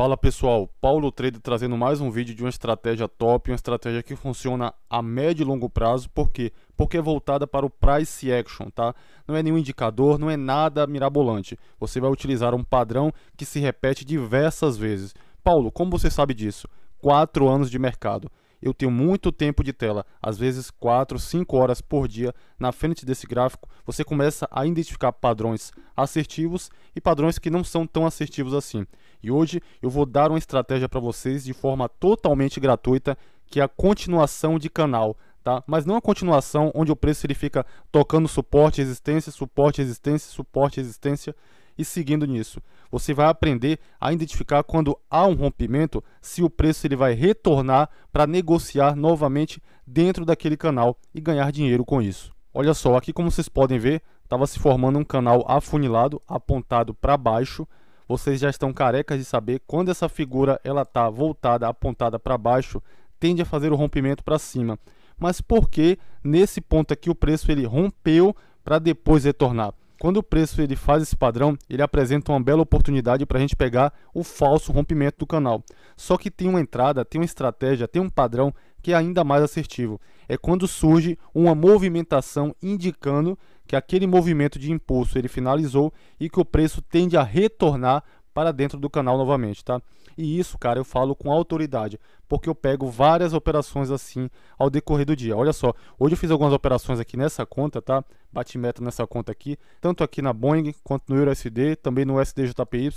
Fala pessoal, Paulo Trader trazendo mais um vídeo de uma estratégia top, uma estratégia que funciona a médio e longo prazo, por quê? Porque é voltada para o price action, tá? Não é nenhum indicador, não é nada mirabolante. Você vai utilizar um padrão que se repete diversas vezes. Paulo, como você sabe disso? 4 anos de mercado eu tenho muito tempo de tela, às vezes 4, 5 horas por dia na frente desse gráfico, você começa a identificar padrões assertivos e padrões que não são tão assertivos assim. E hoje eu vou dar uma estratégia para vocês de forma totalmente gratuita, que é a continuação de canal. Tá? Mas não a continuação onde o preço ele fica tocando suporte, resistência, suporte, resistência, suporte, resistência e seguindo nisso. Você vai aprender a identificar quando há um rompimento, se o preço ele vai retornar para negociar novamente dentro daquele canal e ganhar dinheiro com isso. Olha só, aqui como vocês podem ver, estava se formando um canal afunilado, apontado para baixo. Vocês já estão carecas de saber quando essa figura ela está voltada, apontada para baixo, tende a fazer o rompimento para cima. Mas por que nesse ponto aqui o preço ele rompeu para depois retornar? Quando o preço ele faz esse padrão, ele apresenta uma bela oportunidade para a gente pegar o falso rompimento do canal. Só que tem uma entrada, tem uma estratégia, tem um padrão que é ainda mais assertivo. É quando surge uma movimentação indicando que aquele movimento de impulso ele finalizou e que o preço tende a retornar para dentro do canal novamente, tá? E isso, cara, eu falo com autoridade, porque eu pego várias operações assim ao decorrer do dia. Olha só, hoje eu fiz algumas operações aqui nessa conta, tá? Bati meta nessa conta aqui, tanto aqui na Boeing quanto no USD, também no SDJPY.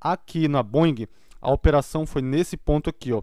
Aqui na Boeing, a operação foi nesse ponto aqui, ó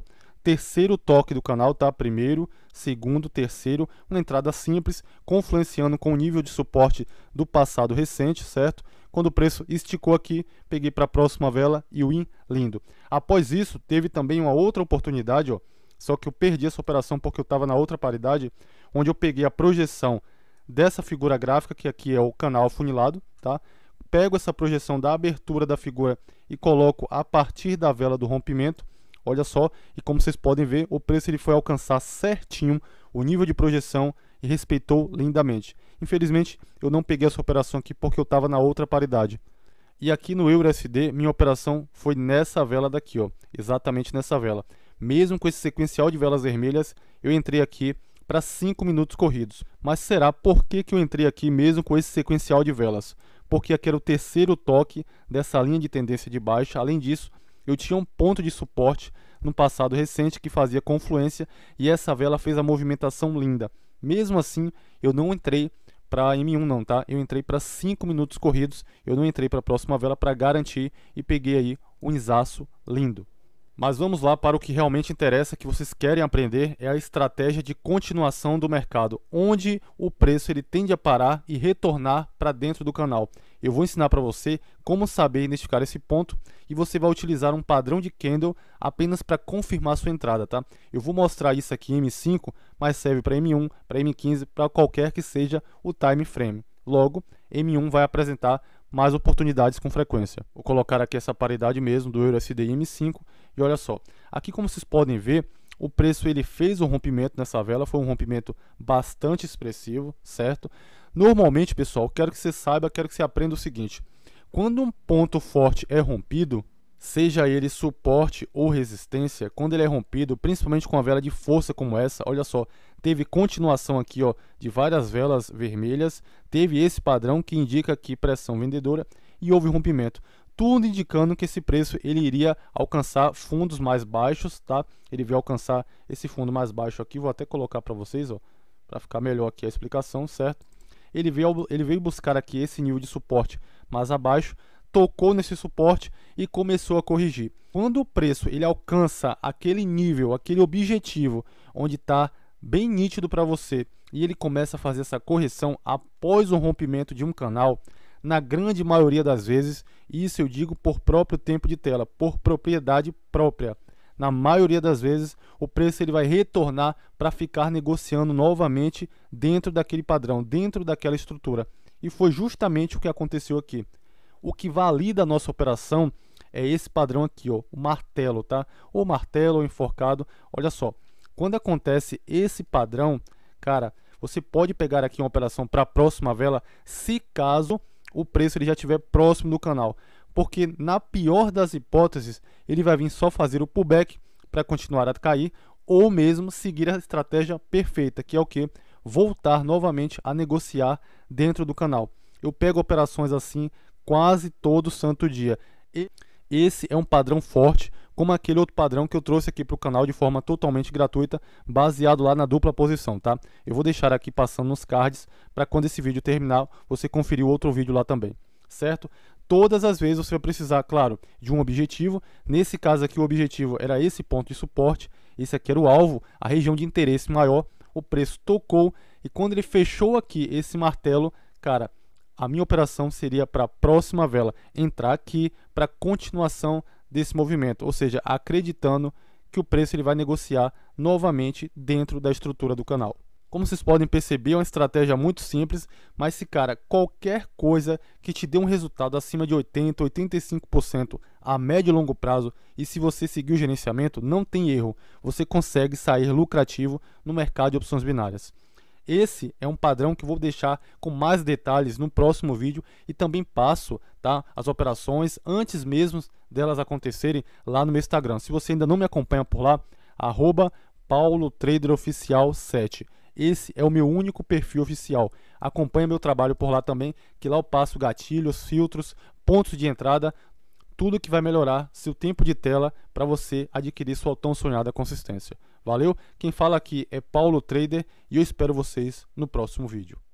terceiro toque do canal, tá? Primeiro, segundo, terceiro, uma entrada simples, confluenciando com o nível de suporte do passado recente, certo? Quando o preço esticou aqui, peguei para a próxima vela e o in lindo. Após isso, teve também uma outra oportunidade, ó, só que eu perdi essa operação porque eu estava na outra paridade, onde eu peguei a projeção dessa figura gráfica, que aqui é o canal afunilado, tá? Pego essa projeção da abertura da figura e coloco a partir da vela do rompimento, Olha só, e como vocês podem ver, o preço ele foi alcançar certinho o nível de projeção e respeitou lindamente. Infelizmente, eu não peguei essa operação aqui porque eu estava na outra paridade. E aqui no EURUSD minha operação foi nessa vela daqui, ó, exatamente nessa vela. Mesmo com esse sequencial de velas vermelhas, eu entrei aqui para 5 minutos corridos. Mas será por que, que eu entrei aqui mesmo com esse sequencial de velas? Porque aqui era o terceiro toque dessa linha de tendência de baixa. Além disso, eu tinha um ponto de suporte no passado recente que fazia confluência e essa vela fez a movimentação linda. Mesmo assim, eu não entrei para M1 não, tá? Eu entrei para 5 minutos corridos, eu não entrei para a próxima vela para garantir e peguei aí um insaço lindo. Mas vamos lá para o que realmente interessa, que vocês querem aprender, é a estratégia de continuação do mercado, onde o preço ele tende a parar e retornar para dentro do canal. Eu vou ensinar para você como saber identificar esse ponto e você vai utilizar um padrão de candle apenas para confirmar sua entrada, tá? Eu vou mostrar isso aqui em M5, mas serve para M1, para M15, para qualquer que seja o time frame. Logo, M1 vai apresentar mais oportunidades com frequência. Vou colocar aqui essa paridade mesmo do euro M5 e olha só. Aqui como vocês podem ver, o preço ele fez um rompimento nessa vela, foi um rompimento bastante expressivo, certo? Normalmente, pessoal, quero que você saiba, quero que você aprenda o seguinte: quando um ponto forte é rompido, seja ele suporte ou resistência, quando ele é rompido, principalmente com a vela de força como essa, olha só, teve continuação aqui ó, de várias velas vermelhas, teve esse padrão que indica aqui pressão vendedora e houve rompimento. Tudo indicando que esse preço ele iria alcançar fundos mais baixos, tá? Ele veio alcançar esse fundo mais baixo aqui, vou até colocar para vocês, ó, para ficar melhor aqui a explicação, certo? Ele veio, ele veio buscar aqui esse nível de suporte mais abaixo, tocou nesse suporte e começou a corrigir. Quando o preço ele alcança aquele nível, aquele objetivo onde está bem nítido para você e ele começa a fazer essa correção após o rompimento de um canal, na grande maioria das vezes, isso eu digo por próprio tempo de tela, por propriedade própria. Na maioria das vezes, o preço ele vai retornar para ficar negociando novamente dentro daquele padrão, dentro daquela estrutura. E foi justamente o que aconteceu aqui. O que valida a nossa operação é esse padrão aqui, ó, o martelo, tá? O martelo, o enforcado. Olha só, quando acontece esse padrão, cara, você pode pegar aqui uma operação para a próxima vela, se caso o preço ele já estiver próximo do canal. Porque na pior das hipóteses, ele vai vir só fazer o pullback para continuar a cair ou mesmo seguir a estratégia perfeita, que é o que? Voltar novamente a negociar dentro do canal. Eu pego operações assim quase todo santo dia. E esse é um padrão forte, como aquele outro padrão que eu trouxe aqui para o canal de forma totalmente gratuita, baseado lá na dupla posição, tá? Eu vou deixar aqui passando nos cards para quando esse vídeo terminar, você conferir o outro vídeo lá também, certo? Todas as vezes você vai precisar, claro, de um objetivo. Nesse caso aqui o objetivo era esse ponto de suporte, esse aqui era o alvo, a região de interesse maior, o preço tocou e quando ele fechou aqui esse martelo, cara, a minha operação seria para a próxima vela entrar aqui para continuação desse movimento, ou seja, acreditando que o preço ele vai negociar novamente dentro da estrutura do canal. Como vocês podem perceber, é uma estratégia muito simples, mas se cara, qualquer coisa que te dê um resultado acima de 80, 85% a médio e longo prazo, e se você seguir o gerenciamento, não tem erro. Você consegue sair lucrativo no mercado de opções binárias. Esse é um padrão que eu vou deixar com mais detalhes no próximo vídeo e também passo tá, as operações antes mesmo delas acontecerem lá no meu Instagram. Se você ainda não me acompanha por lá, arroba paulotraderoficial7. Esse é o meu único perfil oficial. Acompanhe meu trabalho por lá também, que lá eu passo gatilhos, filtros, pontos de entrada, tudo que vai melhorar seu tempo de tela para você adquirir sua tão sonhada consistência. Valeu? Quem fala aqui é Paulo Trader e eu espero vocês no próximo vídeo.